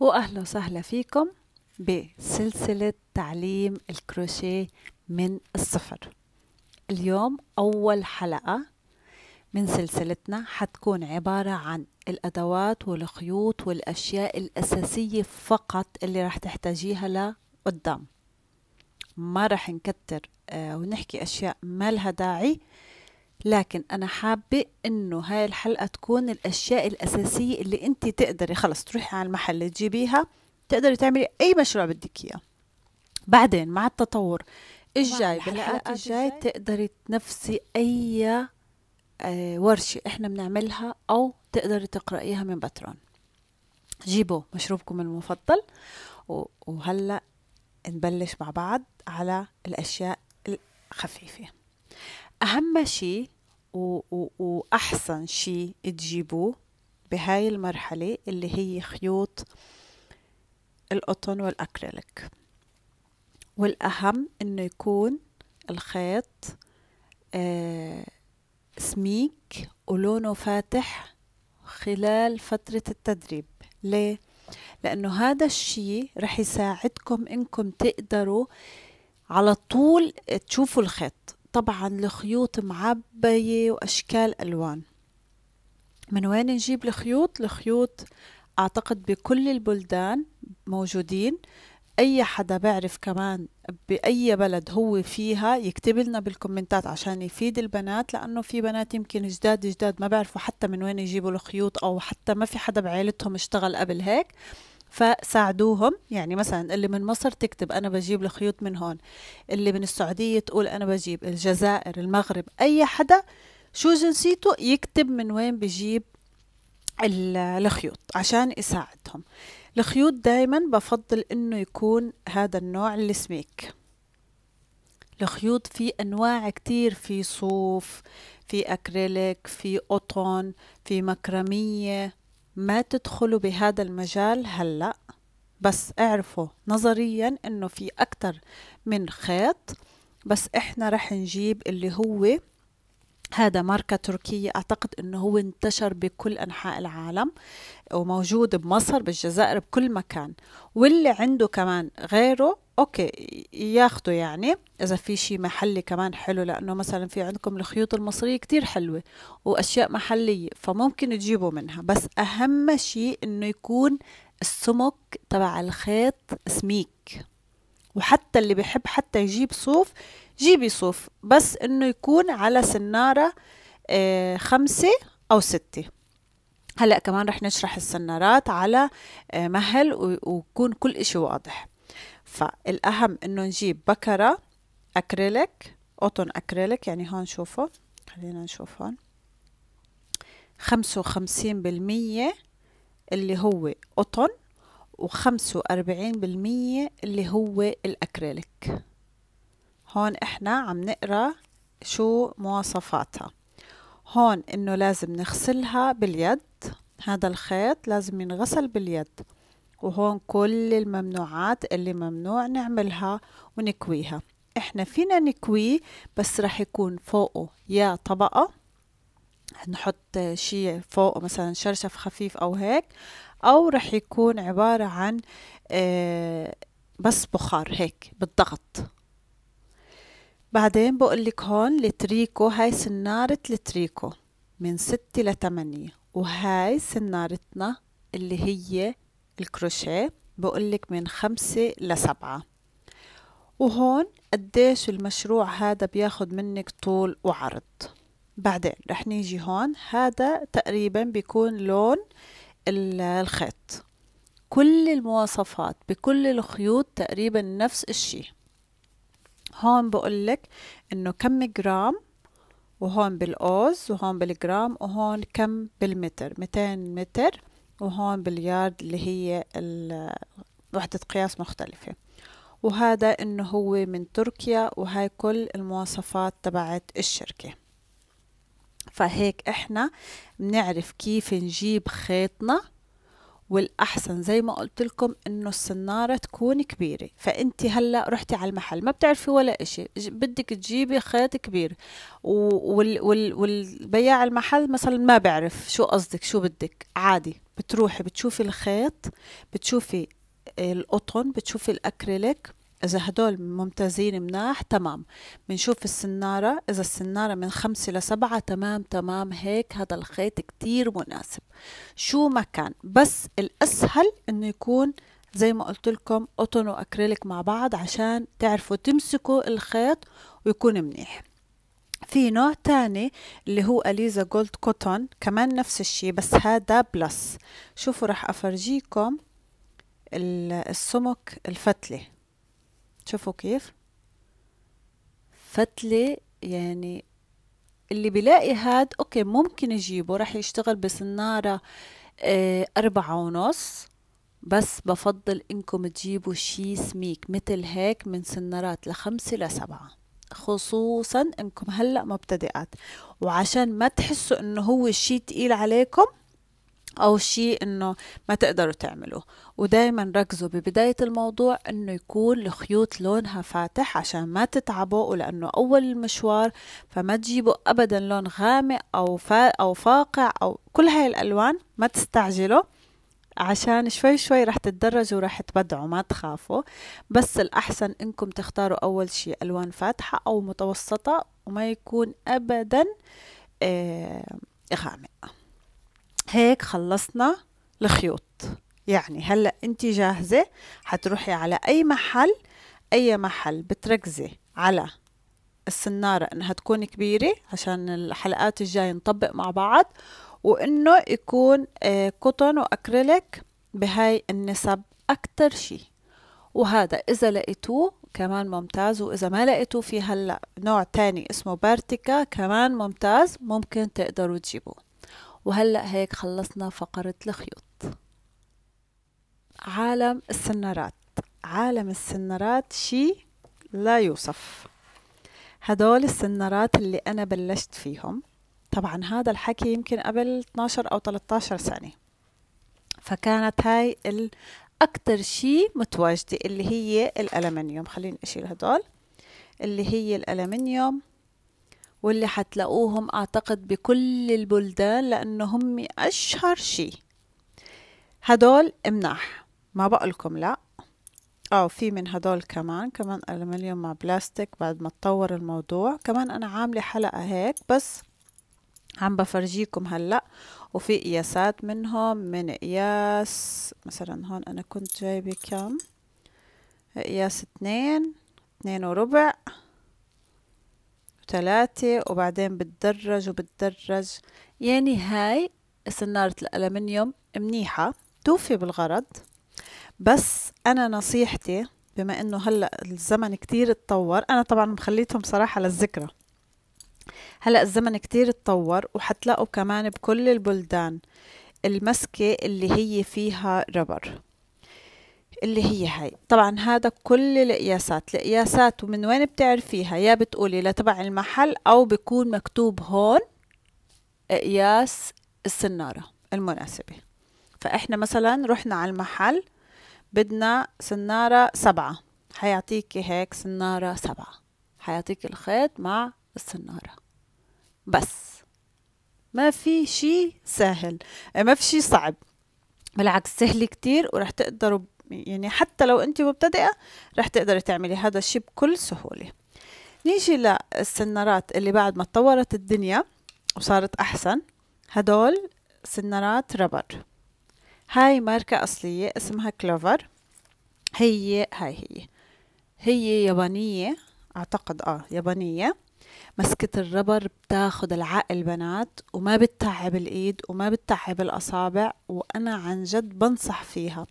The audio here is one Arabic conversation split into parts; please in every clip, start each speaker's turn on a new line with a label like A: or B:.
A: واهلا وسهلا فيكم بسلسلة تعليم الكروشيه من الصفر اليوم أول حلقة من سلسلتنا حتكون عبارة عن الأدوات والخيوط والأشياء الأساسية فقط اللي رح تحتاجيها لقدام ما رح نكتر آه، ونحكي أشياء ما لها داعي لكن انا حابه انه هاي الحلقه تكون الاشياء الاساسيه اللي انت تقدري خلص تروحي على المحل تجيبيها تقدري تعملي اي مشروع بدك اياه بعدين مع التطور الجاي بالحلقات الجاي تقدري تنفسي اي آه، ورشة احنا بنعملها او تقدري تقرأيها من باترون جيبوا مشروبكم المفضل وهلأ نبلش مع بعض على الاشياء الخفيفة أهم شيء وأحسن شيء تجيبوه بهاي المرحلة اللي هي خيوط القطن والأكريليك والأهم إنه يكون الخيط آه سميك ولونه فاتح خلال فترة التدريب ليه؟ لأنه هذا الشي رح يساعدكم إنكم تقدروا على طول تشوفوا الخيط طبعا الخيوط معبية وأشكال ألوان من وين نجيب الخيوط؟ الخيوط أعتقد بكل البلدان موجودين أي حدا بعرف كمان بأي بلد هو فيها يكتب لنا بالكومنتات عشان يفيد البنات لأنه في بنات يمكن جداد جداد ما بعرفوا حتى من وين يجيبوا الخيوط أو حتى ما في حدا بعيلتهم اشتغل قبل هيك فساعدوهم يعني مثلا اللي من مصر تكتب أنا بجيب الخيوط من هون اللي من السعودية تقول أنا بجيب الجزائر المغرب أي حدا شو جنسيته يكتب من وين بجيب الخيوط عشان يساعدهم الخيوط دايما بفضل انه يكون هذا النوع السميك الخيوط في انواع كتير في صوف في اكريليك في قطن في مكرميه ما تدخلوا بهذا المجال هلأ بس اعرفوا نظريا انه في اكتر من خيط بس احنا رح نجيب اللي هو هذا ماركة تركية أعتقد أنه هو انتشر بكل أنحاء العالم وموجود بمصر بالجزائر بكل مكان واللي عنده كمان غيره اوكي ياخذوا يعني اذا في شي محلي كمان حلو لانه مثلا في عندكم الخيوط المصريه كتير حلوه واشياء محليه فممكن تجيبوا منها بس اهم شيء انه يكون السمك تبع الخيط سميك وحتى اللي بحب حتى يجيب صوف جيبي صوف بس انه يكون على سنارة آه، خمسة او ستة هلأ كمان رح نشرح السنارات على آه، مهل ويكون كل اشي واضح فالأهم إنه نجيب بكرة أكريليك قطن أكريليك يعني هون شوفوا خلينا نشوف هون خمسة وخمسين بالمية اللي هو قطن وخمسة وأربعين بالمية اللي هو الأكريليك هون إحنا عم نقرأ شو مواصفاتها هون إنه لازم نغسلها باليد هذا الخيط لازم ينغسل باليد وهون كل الممنوعات اللي ممنوع نعملها ونكويها احنا فينا نكويه بس رح يكون فوقه يا طبقة نحط شيء فوقه مثلا شرشف خفيف او هيك او رح يكون عبارة عن آه، بس بخار هيك بالضغط بعدين بقول لك هون التريكو هاي سنارة التريكو من ستة لتمانية وهاي سنارتنا اللي هي الكروشيه بقولك من خمسة لسبعة وهون قديش المشروع هذا بياخد منك طول وعرض بعدين رح نيجي هون هذا تقريبا بيكون لون الخيط كل المواصفات بكل الخيوط تقريبا نفس الشي هون بقولك انه كم جرام وهون بالأوز وهون بالجرام وهون كم بالمتر 200 متر وهون باليارد اللي هي وحدة قياس مختلفة وهذا انه هو من تركيا وهاي كل المواصفات تبعت الشركة فهيك احنا بنعرف كيف نجيب خيطنا والاحسن زي ما قلت لكم انه السناره تكون كبيره فانت هلا رحتي على المحل ما بتعرفي ولا إشي بدك تجيبي خيط كبير وال وال والبياع المحل مثلا ما بعرف شو قصدك شو بدك عادي بتروحي بتشوفي الخيط بتشوفي القطن بتشوفي الاكريليك إذا هدول ممتازين مناح تمام بنشوف السنارة إذا السنارة من خمسة لسبعة تمام تمام هيك هذا الخيط كتير مناسب شو ما كان بس الأسهل إنه يكون زي ما قلت لكم قطن وأكريليك مع بعض عشان تعرفوا تمسكوا الخيط ويكون منيح في نوع تاني اللي هو أليزا جولد كوتون كمان نفس الشي بس هذا بلس شوفوا راح أفرجيكم السمك الفتله شوفوا كيف فتلة يعني اللي بلاقي هاد اوكي ممكن يجيبه رح يشتغل بسنارة آه، أربعة ونص بس بفضل انكم تجيبوا شي سميك مثل هيك من سنارات لخمسة لسبعة خصوصا انكم هلأ مبتدئات وعشان ما تحسوا انه هو شي تقيل عليكم أو شيء إنه ما تقدروا تعملوه ودايما ركزوا ببداية الموضوع إنه يكون الخيوط لونها فاتح عشان ما تتعبوا ولأنه أول المشوار فما تجيبوا أبدا لون غامق أو, فا أو فاقع أو كل هاي الألوان ما تستعجلوا عشان شوي شوي رح تتدرجوا ورح تبدعوا ما تخافوا بس الأحسن إنكم تختاروا أول شيء ألوان فاتحة أو متوسطة وما يكون أبدا آه، غامق هيك خلصنا الخيوط يعني هلأ انت جاهزة هتروحي على اي محل اي محل بتركزي على السنارة انها تكون كبيرة عشان الحلقات الجاية نطبق مع بعض وانه يكون قطن آه، واكريليك بهاي النسب اكتر شي وهذا اذا لقيتوه كمان ممتاز واذا ما لقيتوه في هلا نوع تاني اسمه بارتيكا كمان ممتاز ممكن تقدروا تجيبوه وهلأ هيك خلصنا فقرة الخيوط عالم السنارات عالم السنارات شي لا يوصف هدول السنارات اللي أنا بلشت فيهم طبعا هذا الحكي يمكن قبل 12 أو 13 سنة فكانت هاي أكتر شي متواجدة اللي هي الألمنيوم خليني أشيل هدول اللي هي الألمنيوم واللي حتلاقوهم أعتقد بكل البلدان لأنه هم أشهر شي هدول مناح ما بقولكم لأ اه في من هدول كمان كمان ألمنيوم مع بلاستيك بعد ما اتطور الموضوع كمان أنا عاملة حلقة هيك بس عم بفرجيكم هلأ وفي قياسات منهم من قياس مثلا هون أنا كنت جايبة كم قياس اتنين اتنين وربع وثلاثة وبعدين بتدرج وبتدرج يعني هاي سنارة الألمنيوم منيحة توفي بالغرض بس أنا نصيحتي بما إنه هلأ الزمن كتير اتطور أنا طبعا مخليتهم صراحة للذكرى هلأ الزمن كتير اتطور وحتلاقوا كمان بكل البلدان المسكة اللي هي فيها ربر اللي هي هاي طبعا هذا كل القياسات القياسات ومن وين بتعرفيها يا بتقولي لتبع المحل او بيكون مكتوب هون قياس السنارة المناسبة فإحنا مثلا رحنا على المحل بدنا سنارة سبعة حيعطيكي هيك سنارة سبعة حيعطيكي الخيط مع السنارة بس ما في شي سهل ما في شي صعب بالعكس سهل كتير ورح تقدروا يعني حتى لو انت مبتدئه رح تقدري تعملي هذا الشيء بكل سهوله نيجي للسنارات اللي بعد ما تطورت الدنيا وصارت احسن هدول سنارات ربر هاي ماركة أصلية اسمها كلوفر هي هاي هي هي يابانية أعتقد آه يابانية مسكة الربر بتاخد العقل بنات وما بتتعب الإيد وما بتتعب الأصابع وأنا عن جد بنصح فيها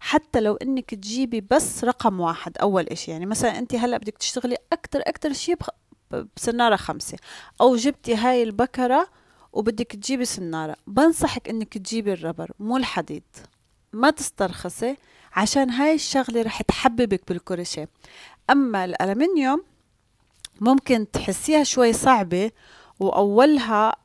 A: حتى لو إنك تجيبي بس رقم واحد أول إشي يعني مثلا أنت هلأ بدك تشتغلي أكتر أكتر شي بخ... بسنارة خمسة أو جبتي هاي البكرة وبدك تجيبي سنارة بنصحك إنك تجيبي الربر مو الحديد ما تسترخصي عشان هاي الشغلة رح تحببك بالكروشيه أما الألمنيوم ممكن تحسيها شوي صعبة وأولها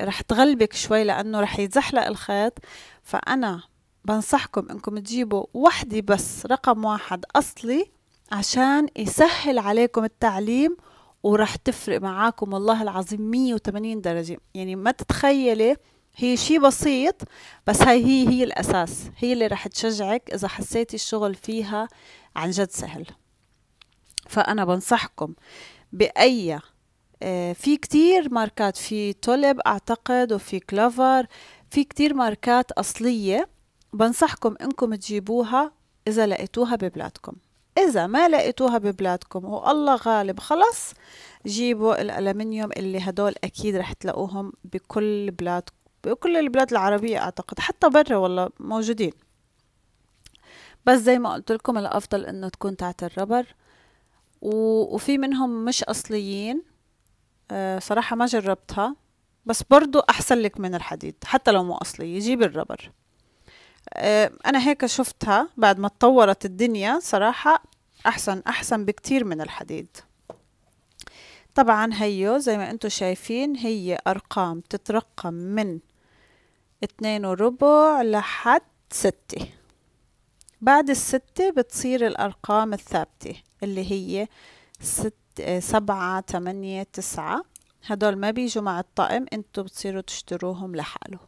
A: رح تغلبك شوي لأنه رح يتزحلق الخيط فأنا بنصحكم إنكم تجيبوا وحدة بس رقم واحد أصلي عشان يسهل عليكم التعليم ورح تفرق معاكم والله العظيم 180 درجة يعني ما تتخيلي هي شي بسيط بس هاي هي هي الأساس هي اللي رح تشجعك إذا حسيتي الشغل فيها عن جد سهل فأنا بنصحكم بأي آه، في كتير ماركات في تولب أعتقد وفي كلوفر في كتير ماركات أصلية بنصحكم إنكم تجيبوها إذا لقيتوها ببلادكم إذا ما لقيتوها ببلادكم والله غالب خلص جيبوا الألمنيوم اللي هدول أكيد رح تلاقوهم بكل بلاد بكل البلاد العربية أعتقد حتى برا والله موجودين بس زي ما قلت لكم الأفضل إنه تكون تحت الربر وفي منهم مش أصليين آه، صراحة ما جربتها بس برضو أحسن لك من الحديد حتى لو مو أصلي جيب الربر آه، أنا هيك شفتها بعد ما تطورت الدنيا صراحة أحسن أحسن بكتير من الحديد طبعا هيو زي ما انتو شايفين هي أرقام تترقم من اتنين وربع لحد ستة بعد الستة بتصير الأرقام الثابتة اللي هي ست آه، سبعة تمانية تسعة هدول ما بيجوا مع الطقم انتوا بتصيروا تشتروهم لحاله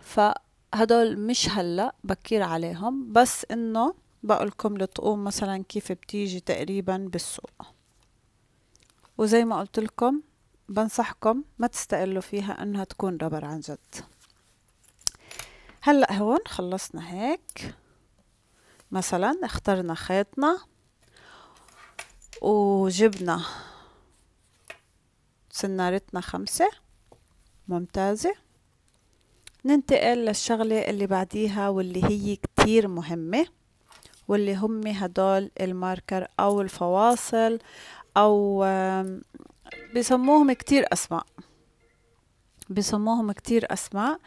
A: فهدول مش هلأ بكير عليهم بس انه بقولكم لتقوم مثلا كيف بتيجي تقريبا بالسوق وزي ما قلتلكم بنصحكم ما تستقلوا فيها انها تكون ربر عن جد هلأ هون خلصنا هيك مثلا اخترنا خيطنا وجبنا سنارتنا خمسة ممتازة ننتقل للشغلة اللي بعديها واللي هي كتير مهمة واللي هم هدول الماركر أو الفواصل أو بسموهم كتير أسماء بسموهم كتير أسماء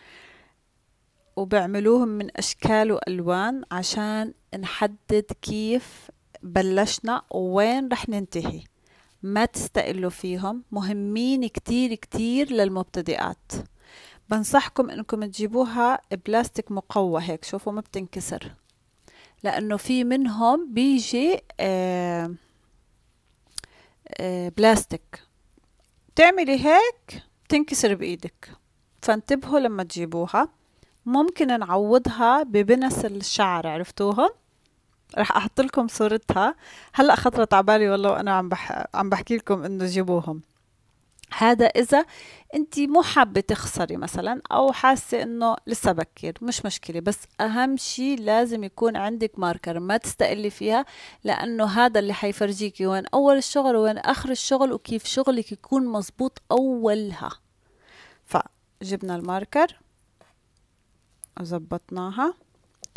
A: وبعملوهم من أشكال وألوان عشان نحدد كيف بلشنا ووين رح ننتهي ما تستقلوا فيهم مهمين كتير كتير للمبتدئات بنصحكم انكم تجيبوها بلاستيك مقوى هيك شوفوا ما بتنكسر لانه في منهم بيجي آآ آه، آآ آه، بلاستيك بتعملي هيك بتنكسر بايدك فانتبهوا لما تجيبوها ممكن نعوضها ببنس الشعر عرفتوهم رح احط لكم صورتها هلا خطرت على بالي والله وانا عم بح... عم بحكي لكم انه جيبوهم هذا اذا انت مو حابه تخسري مثلا او حاسه انه لسه بكير مش مشكله بس اهم شيء لازم يكون عندك ماركر ما تستقلي فيها لانه هذا اللي حيفرجيكي وين اول الشغل وين اخر الشغل وكيف شغلك يكون مزبوط اولها فجبنا الماركر ظبطناها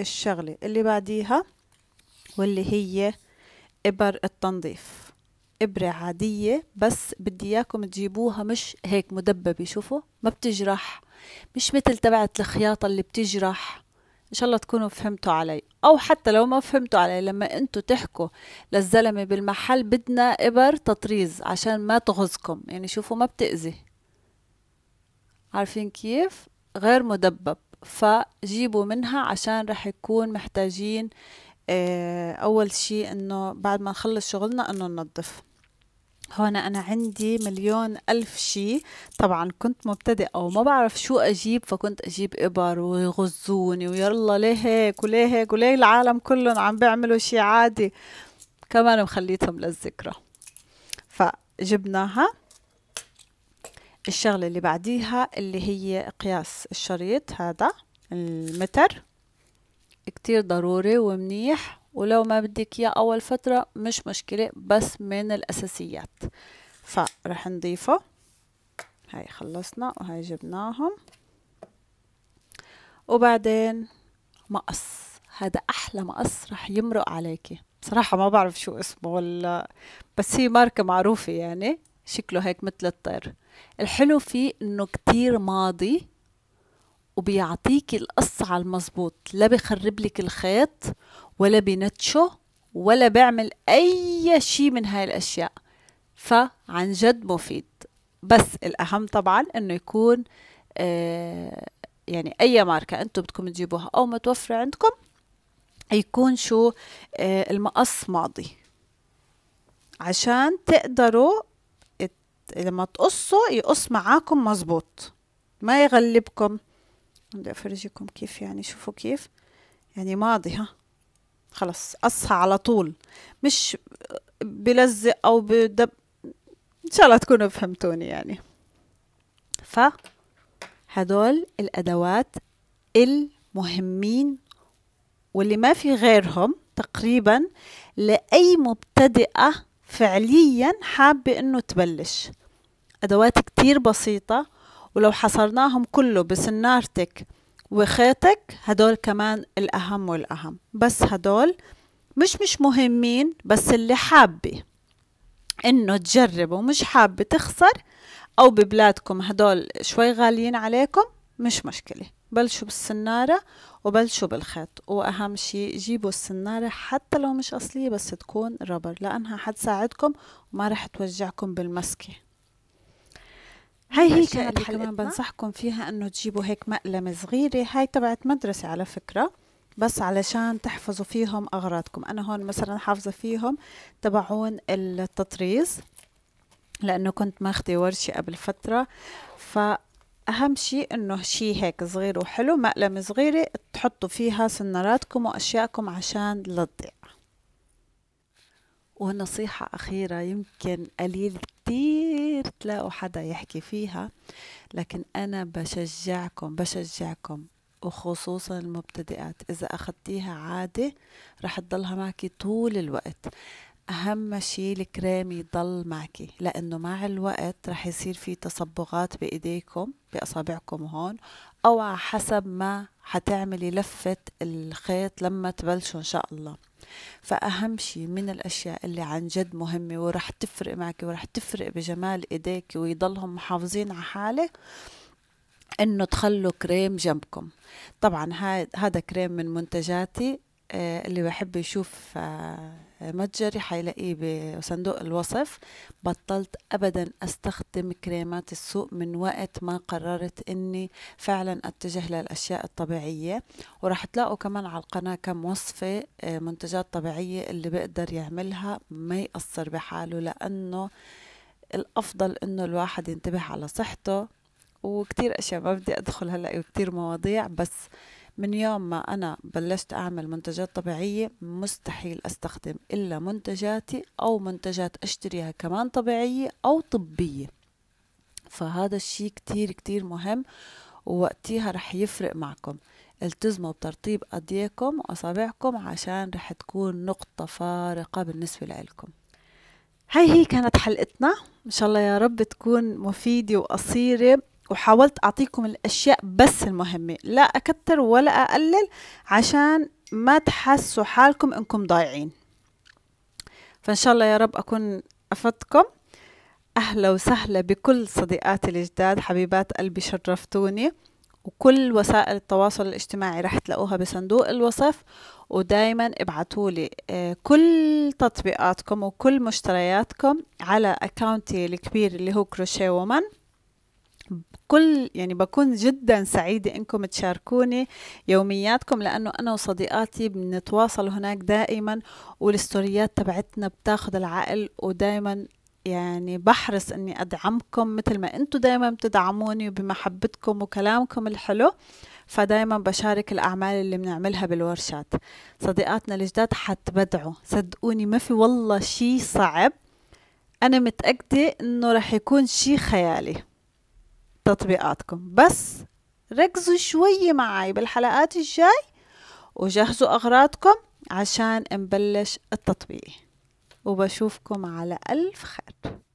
A: الشغلة اللي بعديها واللي هي إبر التنظيف إبرة عادية بس بدي إياكم تجيبوها مش هيك مدببة شوفوا ما بتجرح مش مثل تبعت الخياطة اللي بتجرح إن شاء الله تكونوا فهمتوا علي أو حتى لو ما فهمتوا علي لما أنتوا تحكوا للزلمة بالمحل بدنا إبر تطريز عشان ما تغزكم يعني شوفوا ما بتأذي عارفين كيف غير مدبب فجيبوا منها عشان رح يكون محتاجين آه، أول شي إنه بعد ما نخلص شغلنا إنه ننظف هون أنا عندي مليون ألف شي طبعا كنت مبتدئة وما بعرف شو أجيب فكنت أجيب إبر ويغزوني ويلا ليه هيك وليه هيك وليه العالم كلهم عم بيعملوا شي عادي كمان مخليتهم للذكرى فجبناها الشغلة اللي بعديها اللي هي قياس الشريط هذا المتر كتير ضروري ومنيح ولو ما بدك اياه اول فترة مش مشكلة بس من الاساسيات فرح نضيفه هاي خلصنا وهاي جبناهم وبعدين مقص هذا احلى مقص رح يمرق عليكي بصراحة ما بعرف شو اسمه ولا بس هي ماركة معروفة يعني شكله هيك مثل الطير الحلو فيه انه كتير ماضي وبيعطيك على المزبوط لا بيخرب لك الخيط ولا بينتشه ولا بيعمل أي شيء من هاي الأشياء فعن جد مفيد بس الأهم طبعا إنه يكون آه يعني أي ماركة أنتم بدكم تجيبوها أو متوفرة عندكم يكون شو آه المقص ماضي عشان تقدروا لما تقصوا يقص معاكم مظبوط ما يغلبكم بدي افرجيكم كيف يعني شوفوا كيف يعني ماضي ها خلص قصها على طول مش بلزق او بدب ان شاء الله تكونوا فهمتوني يعني ف هدول الادوات المهمين واللي ما في غيرهم تقريبا لاي مبتدئه فعليا حابة انه تبلش ادوات كتير بسيطة ولو حصرناهم كله بسنارتك وخيطك هدول كمان الاهم والاهم بس هدول مش مش مهمين بس اللي حابة انه تجرب ومش حابة تخسر او ببلادكم هدول شوي غاليين عليكم مش مشكلة بلشوا بالسنارة وبلشوا بالخيط وأهم شيء جيبوا السنارة حتى لو مش أصلية بس تكون ربر لأنها حتساعدكم وما رح توجعكم بالمسكة هاي هي كانت كمان بنصحكم فيها انه تجيبوا هيك مقلمة صغيرة هاي تبعت مدرسة على فكرة بس علشان تحفظوا فيهم أغراضكم أنا هون مثلا حافظة فيهم تبعون التطريز لأنه كنت ماخدة ورشة قبل فترة ف أهم شيء إنه شيء هيك صغير وحلو مقلمة صغيرة تحطوا فيها سناراتكم وأشياءكم عشان لا تضيع ونصيحة أخيرة يمكن قليل كتير تلاقوا حدا يحكي فيها لكن أنا بشجعكم بشجعكم وخصوصا المبتدئات إذا أخدتيها عادة رح تضلها معك طول الوقت أهم شيء الكريم يضل معكي لأنه مع الوقت رح يصير في تصبغات بإيديكم بأصابعكم هون أو على حسب ما حتعملي لفة الخيط لما تبلشوا إن شاء الله فأهم شيء من الأشياء اللي عن جد مهمة ورح تفرق معك ورح تفرق بجمال إيديك ويضلهم محافظين على حاله إنه تخلوا كريم جنبكم طبعا هذا كريم من منتجاتي آه، اللي بحب يشوف آه، متجري حيلاقيه بصندوق الوصف بطلت ابدا استخدم كريمات السوق من وقت ما قررت اني فعلا اتجه للاشياء الطبيعيه وراح تلاقوا كمان على القناه كم وصفه آه، منتجات طبيعيه اللي بقدر يعملها ما يقصر بحاله لانه الافضل انه الواحد ينتبه على صحته وكتير اشياء ما بدي ادخل هلا وكتير مواضيع بس من يوم ما أنا بلشت أعمل منتجات طبيعية مستحيل أستخدم إلا منتجاتي أو منتجات أشتريها كمان طبيعية أو طبية فهذا الشيء كتير كتير مهم ووقتها رح يفرق معكم التزموا بترطيب أيديكم وأصابعكم عشان رح تكون نقطة فارقة بالنسبة لكم هاي هي كانت حلقتنا إن شاء الله يا رب تكون مفيدة وقصيرة وحاولت أعطيكم الأشياء بس المهمة لا أكتر ولا أقلل عشان ما تحسوا حالكم إنكم ضايعين فإن شاء الله يا رب أكون أفدتكم أهلا وسهلا بكل صديقاتي الجداد حبيبات قلبي شرفتوني وكل وسائل التواصل الاجتماعي رح تلاقوها بصندوق الوصف ودايما ابعتوا لي آه، كل تطبيقاتكم وكل مشترياتكم على اكاونتي الكبير اللي هو كروشيه وومن كل يعني بكون جدا سعيدة انكم تشاركوني يومياتكم لانه انا وصديقاتي بنتواصل هناك دائما والستوريات تبعتنا بتاخد العقل ودائما يعني بحرص اني ادعمكم مثل ما انتم دائما بتدعموني بمحبتكم وكلامكم الحلو فدائما بشارك الاعمال اللي بنعملها بالورشات صديقاتنا الجداد حتبدعوا صدقوني ما في والله شي صعب انا متاكده انه رح يكون شي خيالي تطبيقاتكم بس ركزوا شوي معي بالحلقات الجاي وجهزوا أغراضكم عشان نبلش التطبيق وبشوفكم على ألف خير